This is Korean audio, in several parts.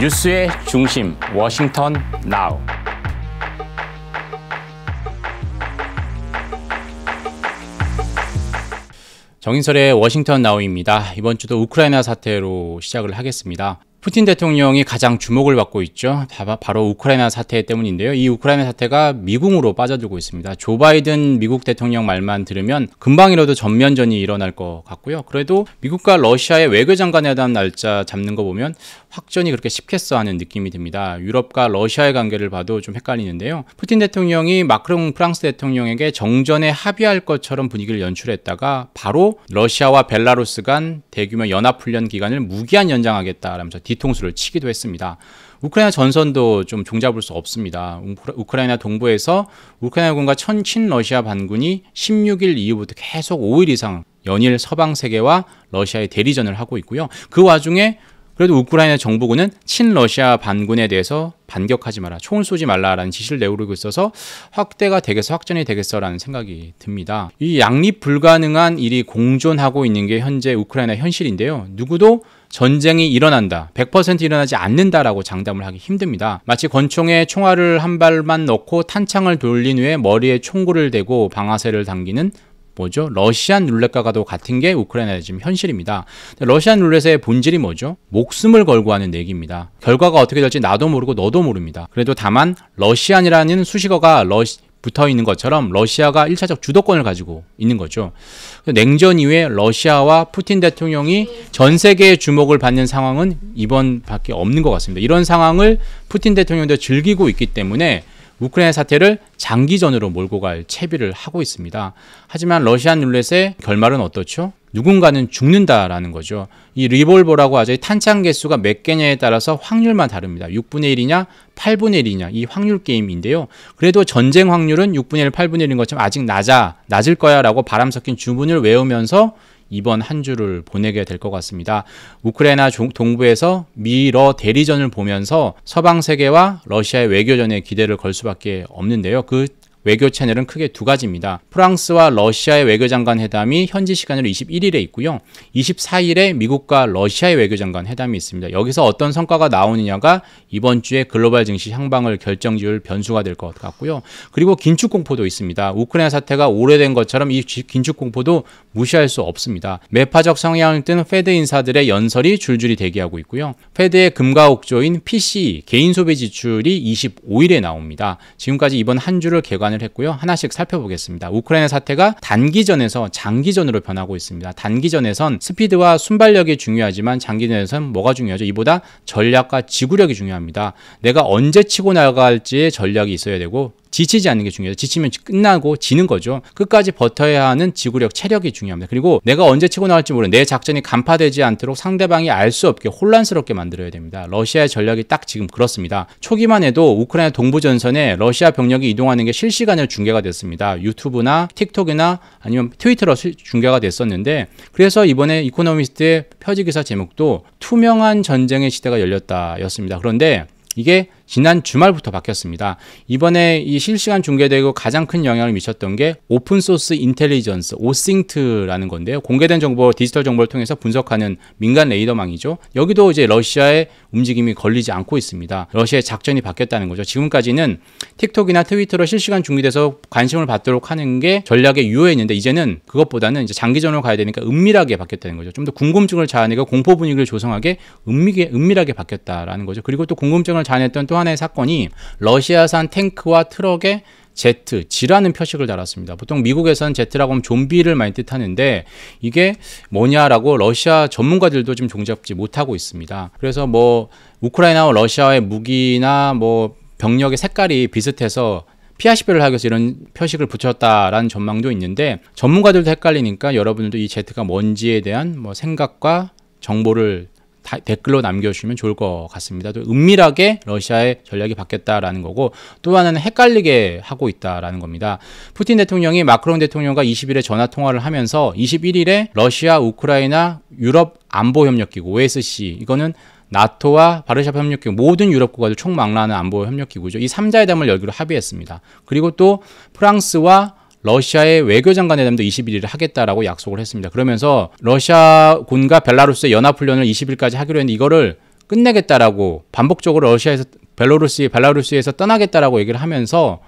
뉴스의 중심 워싱턴 나우. 정인설의 워싱턴 나우입니다. 이번 주도 우크라이나 사태로 시작을 하겠습니다. 푸틴 대통령이 가장 주목을 받고 있죠. 바로 우크라이나 사태 때문인데요. 이 우크라이나 사태가 미궁으로 빠져들고 있습니다. 조 바이든 미국 대통령 말만 들으면 금방이라도 전면전이 일어날 것 같고요. 그래도 미국과 러시아의 외교장관회담 날짜 잡는 거 보면 확전이 그렇게 쉽겠어 하는 느낌이 듭니다. 유럽과 러시아의 관계를 봐도 좀 헷갈리는데요. 푸틴 대통령이 마크롱 프랑스 대통령에게 정전에 합의할 것처럼 분위기를 연출했다가 바로 러시아와 벨라루스 간 대규모 연합훈련 기간을 무기한 연장하겠다라면서 뒤 뒤통수를 치기도 했습니다. 우크라이나 전선도 좀 종잡을 수 없습니다. 우크라이나 동부에서 우크라이나군과 천친 러시아 반군이 16일 이후부터 계속 5일 이상 연일 서방 세계와 러시아의 대리전을 하고 있고요. 그 와중에 그래도 우크라이나 정부군은 친러시아 반군에 대해서 반격하지 마라, 총을 쏘지 말라라는 지시를 내오르고 있어서 확대가 되겠어, 확전이 되겠어라는 생각이 듭니다. 이 양립 불가능한 일이 공존하고 있는 게 현재 우크라이나 현실인데요. 누구도 전쟁이 일어난다, 100% 일어나지 않는다라고 장담을 하기 힘듭니다. 마치 권총에 총알을 한 발만 넣고 탄창을 돌린 후에 머리에 총구를 대고 방아쇠를 당기는 뭐죠? 러시안 룰렛과도 같은 게 우크라이나의 지금 현실입니다. 러시안 룰렛의 본질이 뭐죠? 목숨을 걸고 하는 내기입니다. 결과가 어떻게 될지 나도 모르고 너도 모릅니다. 그래도 다만 러시안이라는 수식어가 러시, 붙어 있는 것처럼 러시아가 1차적 주도권을 가지고 있는 거죠. 그 냉전 이후에 러시아와 푸틴 대통령이 전 세계의 주목을 받는 상황은 이번밖에 없는 것 같습니다. 이런 상황을 푸틴 대통령도 즐기고 있기 때문에 우크라이나 사태를 장기전으로 몰고 갈 채비를 하고 있습니다. 하지만 러시안 룰렛의 결말은 어떻죠? 누군가는 죽는다라는 거죠. 이 리볼버라고 하죠. 탄창 개수가 몇 개냐에 따라서 확률만 다릅니다. 6분의 1이냐, 8분의 1이냐, 이 확률 게임인데요. 그래도 전쟁 확률은 6분의 1, 8분의 1인 것처럼 아직 낮아, 낮을 거야 라고 바람 섞인 주문을 외우면서 이번 한 주를 보내게 될 것 같습니다. 우크라이나 동부에서 미러 대리전을 보면서 서방 세계와 러시아의 외교전에 기대를 걸 수밖에 없는데요. 그 외교 채널은 크게 두 가지입니다. 프랑스와 러시아의 외교장관 회담이 현지 시간으로 21일에 있고요. 24일에 미국과 러시아의 외교장관 회담이 있습니다. 여기서 어떤 성과가 나오느냐가 이번 주에 글로벌 증시 향방을 결정지을 변수가 될 것 같고요. 그리고 긴축 공포도 있습니다. 우크라이나 사태가 오래된 것처럼 이 긴축 공포도 무시할 수 없습니다. 매파적 성향을 뜬 페드 인사들의 연설이 줄줄이 대기하고 있고요. 페드의 금과옥조인 PCE 개인 소비 지출이 25일에 나옵니다. 지금까지 이번 한 주를 개관을 진단을 했고요. 하나씩 살펴보겠습니다. 우크라이나 사태가 단기전에서 장기전으로 변하고 있습니다. 단기전에선 스피드와 순발력이 중요하지만 장기전에선 뭐가 중요하죠? 이보다 전략과 지구력이 중요합니다. 내가 언제 치고 나갈지의 전략이 있어야 되고 지치지 않는 게 중요해요. 지치면 끝나고 지는 거죠. 끝까지 버텨야 하는 지구력, 체력이 중요합니다. 그리고 내가 언제 치고 나올지 모르는 내 작전이 간파되지 않도록 상대방이 알 수 없게 혼란스럽게 만들어야 됩니다. 러시아의 전략이 딱 지금 그렇습니다. 초기만 해도 우크라이나 동부 전선에 러시아 병력이 이동하는 게 실시간으로 중계가 됐습니다. 유튜브나 틱톡이나 아니면 트위터로 중계가 됐었는데 그래서 이번에 이코노미스트의 표지 기사 제목도 투명한 전쟁의 시대가 열렸다였습니다. 그런데 이게 지난 주말부터 바뀌었습니다. 이번에 이 실시간 중계되고 가장 큰 영향을 미쳤던 게 오픈소스 인텔리전스 오싱트라는 건데요. 공개된 정보, 디지털 정보를 통해서 분석하는 민간 레이더망이죠. 여기도 이제 러시아의 움직임이 걸리지 않고 있습니다. 러시아의 작전이 바뀌었다는 거죠. 지금까지는 틱톡이나 트위터로 실시간 중계돼서 관심을 받도록 하는 게 전략의 유효했는데 이제는 그것보다는 이제 장기전으로 가야 되니까 은밀하게 바뀌었다는 거죠. 좀 더 궁금증을 자아내고 공포 분위기를 조성하게 은밀하게, 은밀하게 바뀌었다라는 거죠. 그리고 또 궁금증을 자아냈던 또 이나의 사건이 러시아산 탱크와 트럭에 제트, 지라는 표식을 달았습니다. 보통 미국에선 제트라고 하면 좀비를 많이 뜻하는데 이게 뭐냐라고 러시아 전문가들도 지금 종잡지 못하고 있습니다. 그래서 뭐 우크라이나와 러시아의 무기나 뭐 병력의 색깔이 비슷해서 피아시별을 하기 위해서 이런 표식을 붙였다라는 전망도 있는데 전문가들도 헷갈리니까 여러분들도 이 제트가 뭔지에 대한 뭐 생각과 정보를 댓글로 남겨주시면 좋을 것 같습니다. 또 은밀하게 러시아의 전략이 바뀌었다라는 거고 또 하나는 헷갈리게 하고 있다라는 겁니다. 푸틴 대통령이 마크롱 대통령과 20일에 전화 통화를 하면서 21일에 러시아, 우크라이나, 유럽 안보협력기구 OSC 이거는 나토와 바르샤 협력기구 모든 유럽 국가들 총망라하는 안보 협력기구죠. 이 3자회담을 열기로 합의했습니다. 그리고 또 프랑스와 러시아의 외교장관 회담도 21일에 하겠다라고 약속을 했습니다. 그러면서 러시아군과 벨라루스의 연합훈련을 20일까지 하기로 했는데 이거를 끝내겠다라고 반복적으로 러시아에서 벨로루스, 벨라루스에서 떠나겠다라고 얘기를 하면서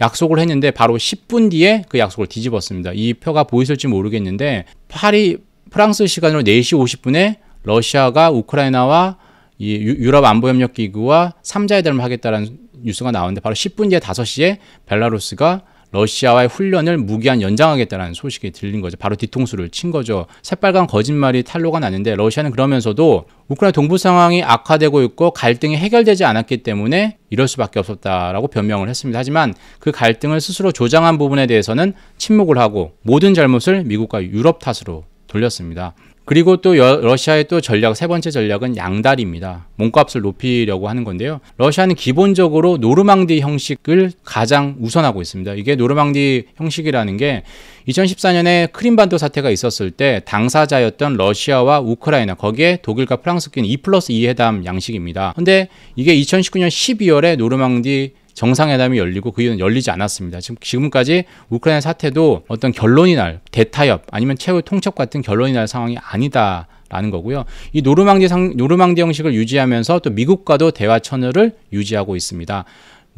약속을 했는데 바로 10분 뒤에 그 약속을 뒤집었습니다. 이 표가 보이실지 모르겠는데 파리 프랑스 시간으로 4시 50분에 러시아가 우크라이나와 이 유럽 안보협력기구와 3자회담을 하겠다라는 뉴스가 나오는데 바로 10분 뒤에 5시에 벨라루스가 러시아와의 훈련을 무기한 연장하겠다는 소식이 들린 거죠. 바로 뒤통수를 친 거죠. 새빨간 거짓말이 탄로가 났는데 러시아는 그러면서도 우크라이나 동부 상황이 악화되고 있고 갈등이 해결되지 않았기 때문에 이럴 수밖에 없었다라고 변명을 했습니다. 하지만 그 갈등을 스스로 조장한 부분에 대해서는 침묵을 하고 모든 잘못을 미국과 유럽 탓으로 돌렸습니다. 그리고 또 러시아의 또 전략 세 번째 전략은 양다리입니다. 몸값을 높이려고 하는 건데요. 러시아는 기본적으로 노르망디 형식을 가장 우선하고 있습니다. 이게 노르망디 형식이라는 게 2014년에 크림반도 사태가 있었을 때 당사자였던 러시아와 우크라이나 거기에 독일과 프랑스 낀2 플러스 2 회담 양식입니다. 근데 이게 2019년 12월에 노르망디 정상회담이 열리고 그 이유는 열리지 않았습니다. 지금 지금까지 우크라이나 사태도 어떤 결론이 날 대타협 아니면 최후 통첩 같은 결론이 날 상황이 아니다. 라는 거고요. 이 노르망디 상, 노르망디 형식을 유지하면서 또 미국과도 대화 채널을 유지하고 있습니다.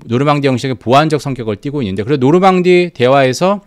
노르망디 형식의 보완적 성격을 띠고 있는데 그래도 노르망디 대화에서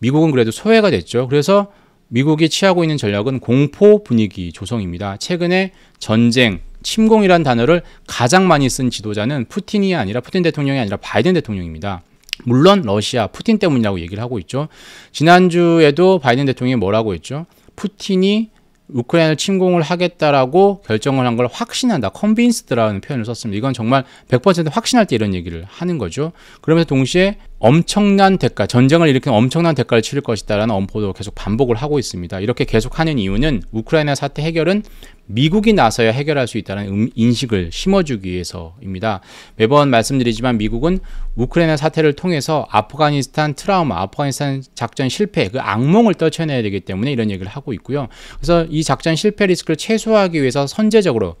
미국은 그래도 소외가 됐죠. 그래서 미국이 취하고 있는 전략은 공포 분위기 조성입니다. 최근에 전쟁, 침공이란 단어를 가장 많이 쓴 지도자는 푸틴이 아니라 푸틴 대통령이 아니라 바이든 대통령입니다. 물론 러시아 푸틴 때문이라고 얘기를 하고 있죠. 지난주에도 바이든 대통령이 뭐라고 했죠? 푸틴이 우크라이나를 침공을 하겠다라고 결정을 한 걸 확신한다. 컨빈스드라는 표현을 썼습니다. 이건 정말 100% 확신할 때 이런 얘기를 하는 거죠. 그러면서 동시에 엄청난 대가, 전쟁을 일으킨 엄청난 대가를 치를 것이다라는 엄포도 계속 반복을 하고 있습니다. 이렇게 계속하는 이유는 우크라이나 사태 해결은 미국이 나서야 해결할 수 있다는 음, 인식을 심어주기 위해서입니다. 매번 말씀드리지만 미국은 우크라이나 사태를 통해서 아프가니스탄 트라우마, 아프가니스탄 작전 실패, 그 악몽을 떨쳐내야 되기 때문에 이런 얘기를 하고 있고요. 그래서 이 작전 실패 리스크를 최소화하기 위해서 선제적으로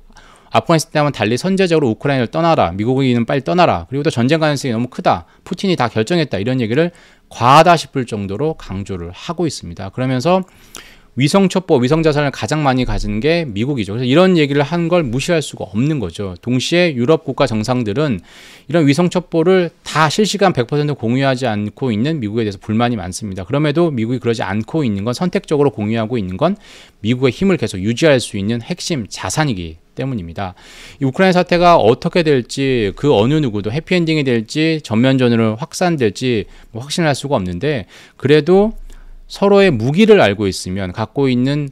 아프가니스탄은 달리 선제적으로 우크라이나를 떠나라. 미국이는 빨리 떠나라. 그리고 또 전쟁 가능성이 너무 크다. 푸틴이 다 결정했다. 이런 얘기를 과하다 싶을 정도로 강조를 하고 있습니다. 그러면서 위성첩보, 위성자산을 가장 많이 가진 게 미국이죠. 그래서 이런 얘기를 한 걸 무시할 수가 없는 거죠. 동시에 유럽 국가 정상들은 이런 위성첩보를 다 실시간 100% 공유하지 않고 있는 미국에 대해서 불만이 많습니다. 그럼에도 미국이 그러지 않고 있는 건 선택적으로 공유하고 있는 건 미국의 힘을 계속 유지할 수 있는 핵심 자산이기 때문입니다. 우크라이나 사태가 어떻게 될지 그 어느 누구도 해피엔딩이 될지 전면전으로 확산될지 뭐 확신할 수가 없는데 그래도 서로의 무기를 알고 있으면 갖고 있는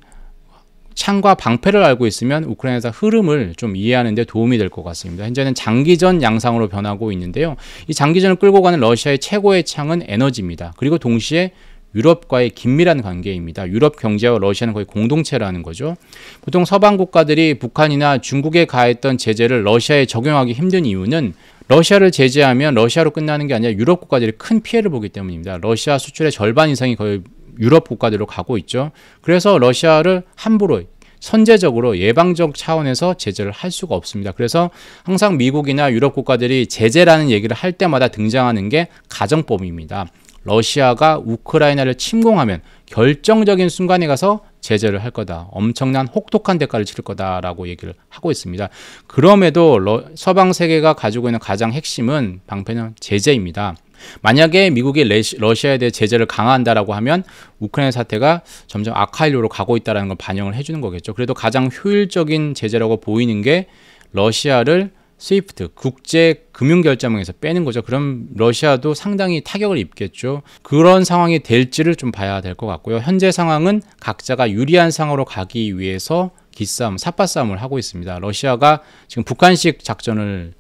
창과 방패를 알고 있으면 우크라이나에서 흐름을 좀 이해하는 데 도움이 될 것 같습니다. 현재는 장기전 양상으로 변하고 있는데요. 이 장기전을 끌고 가는 러시아의 최고의 창은 에너지입니다. 그리고 동시에 유럽과의 긴밀한 관계입니다. 유럽 경제와 러시아는 거의 공동체라는 거죠. 보통 서방 국가들이 북한이나 중국에 가했던 제재를 러시아에 적용하기 힘든 이유는 러시아를 제재하면 러시아로 끝나는 게 아니라 유럽 국가들이 큰 피해를 보기 때문입니다. 러시아 수출의 절반 이상이 거의 유럽 국가들로 가고 있죠. 그래서 러시아를 함부로 선제적으로 예방적 차원에서 제재를 할 수가 없습니다. 그래서 항상 미국이나 유럽 국가들이 제재라는 얘기를 할 때마다 등장하는 게 가정법입니다. 러시아가 우크라이나를 침공하면 결정적인 순간에 가서 제재를 할 거다. 엄청난 혹독한 대가를 치를 거다라고 얘기를 하고 있습니다. 그럼에도 러, 서방 세계가 가지고 있는 가장 핵심은 방패는 제재입니다. 만약에 미국이 레시, 러시아에 대해 제재를 강화한다라고 하면 우크라이나 사태가 점점 악화일로로 가고 있다라는 걸 반영을 해주는 거겠죠. 그래도 가장 효율적인 제재라고 보이는 게 러시아를 스위프트 국제 금융 결제망에서 빼는 거죠. 그럼 러시아도 상당히 타격을 입겠죠. 그런 상황이 될지를 좀 봐야 될 것 같고요. 현재 상황은 각자가 유리한 상황으로 가기 위해서 기싸움, 사파싸움을 하고 있습니다. 러시아가 지금 북한식 작전을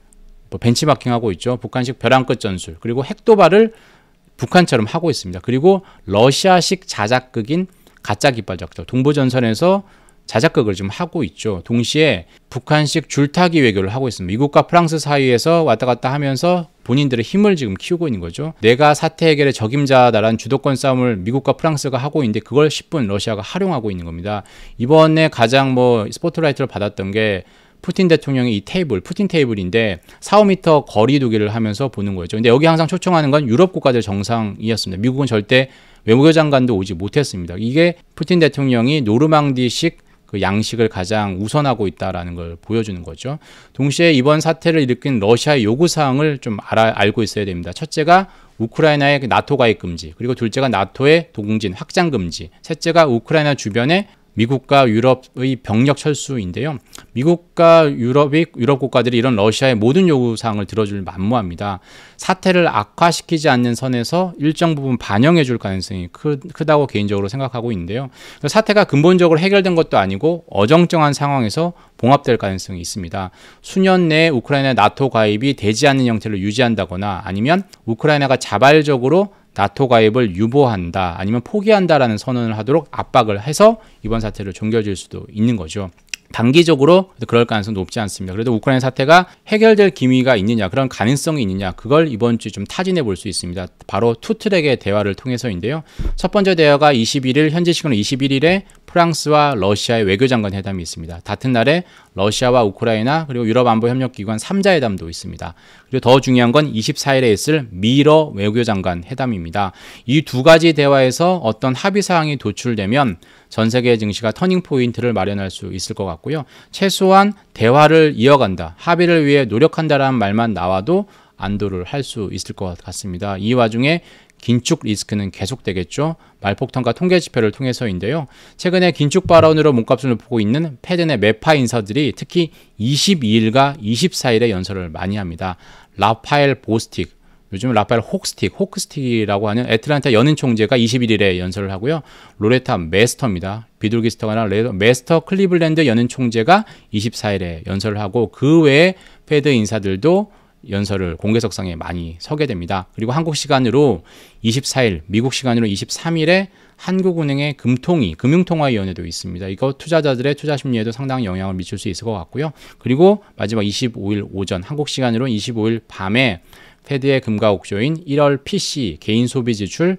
또 뭐 벤치마킹하고 있죠. 북한식 벼랑 끝 전술 그리고 핵도발을 북한처럼 하고 있습니다. 그리고 러시아식 자작극인 가짜 깃발 작전 동부전선에서 자작극을 좀 하고 있죠. 동시에 북한식 줄타기 외교를 하고 있습니다. 미국과 프랑스 사이에서 왔다 갔다 하면서 본인들의 힘을 지금 키우고 있는 거죠. 내가 사태 해결의 적임자다라는 주도권 싸움을 미국과 프랑스가 하고 있는데 그걸 10분 러시아가 활용하고 있는 겁니다. 이번에 가장 뭐 스포트라이트를 받았던 게 푸틴 대통령이 이 테이블, 푸틴 테이블인데 4, 5미터 거리 두기를 하면서 보는 거죠 근데 여기 항상 초청하는 건 유럽 국가들 정상이었습니다. 미국은 절대 외무교 장관도 오지 못했습니다. 이게 푸틴 대통령이 노르망디식 그 양식을 가장 우선하고 있다라는 걸 보여주는 거죠. 동시에 이번 사태를 일으킨 러시아의 요구 사항을 좀 알아, 알고 있어야 됩니다. 첫째가 우크라이나의 나토 가입 금지, 그리고 둘째가 나토의 동진 확장 금지, 셋째가 우크라이나 주변에 미국과 유럽의 병력 철수인데요. 미국과 유럽이 유럽 국가들이 이런 러시아의 모든 요구 사항을 들어줄 만무합니다. 사태를 악화시키지 않는 선에서 일정 부분 반영해 줄 가능성이 크, 크다고 개인적으로 생각하고 있는데요. 사태가 근본적으로 해결된 것도 아니고 어정쩡한 상황에서 봉합될 가능성이 있습니다. 수년 내에 우크라이나 나토 가입이 되지 않는 형태로 유지한다거나 아니면 우크라이나가 자발적으로 나토 가입을 유보한다 아니면 포기한다라는 선언을 하도록 압박을 해서 이번 사태를 종결질 수도 있는 거죠. 단기적으로 그럴 가능성 높지 않습니다. 그래도 우크라이나 사태가 해결될 기미가 있느냐, 그런 가능성이 있느냐, 그걸 이번 주에 좀 타진해 볼 수 있습니다. 바로 투 트랙의 대화를 통해서인데요. 첫 번째 대화가 21일, 현재 시간으 21일에 프랑스와 러시아의 외교장관 회담이 있습니다. 같은 날에 러시아와 우크라이나 그리고 유럽안보협력기관 3자 회담도 있습니다. 그리고 더 중요한 건 24일에 있을 미러 외교장관 회담입니다. 이 두 가지 대화에서 어떤 합의 사항이 도출되면 전 세계 증시가 터닝 포인트를 마련할 수 있을 것 같고요. 최소한 대화를 이어간다, 합의를 위해 노력한다라는 말만 나와도 안도를 할 수 있을 것 같습니다. 이 와중에 긴축 리스크는 계속되겠죠. 말폭탄과 통계 지표를 통해서인데요. 최근에 긴축 발언으로 몸값을 보고 있는 패든의 메파 인사들이 특히 22일과 24일에 연설을 많이 합니다. 라파엘 보스틱, 요즘 라파엘 호크스틱 호크스틱이라고 하는 애틀란타 연은 총재가 21일에 연설을 하고요. 로레타 메스터입니다. 비둘기스터가 나니라 메스터 클리블랜드 연은 총재가 24일에 연설을 하고 그 외에 패드 인사들도 연설을 공개석상에 많이 서게 됩니다. 그리고 한국 시간으로 24일, 미국 시간으로 23일에 한국은행의 금통위, 금융통화위원회도 있습니다. 이거 투자자들의 투자 심리에도 상당히 영향을 미칠 수 있을 것 같고요. 그리고 마지막 25일 오전, 한국 시간으로 25일 밤에 페드의 금가 옥조인 1월 PC 개인 소비 지출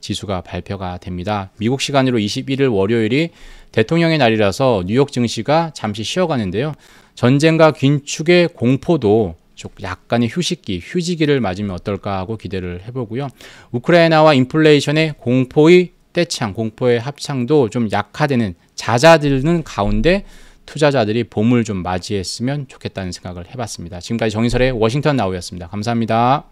지수가 발표가 됩니다. 미국 시간으로 21일 월요일이 대통령의 날이라서 뉴욕 증시가 잠시 쉬어가는데요. 전쟁과 긴축의 공포도 약간의 휴식기, 휴지기를 맞으면 어떨까 하고 기대를 해보고요. 우크라이나와 인플레이션의 공포의 떼창, 공포의 합창도 좀 약화되는 잦아들는 가운데 투자자들이 봄을 좀 맞이했으면 좋겠다는 생각을 해봤습니다. 지금까지 정인설의 워싱턴 나우였습니다. 감사합니다.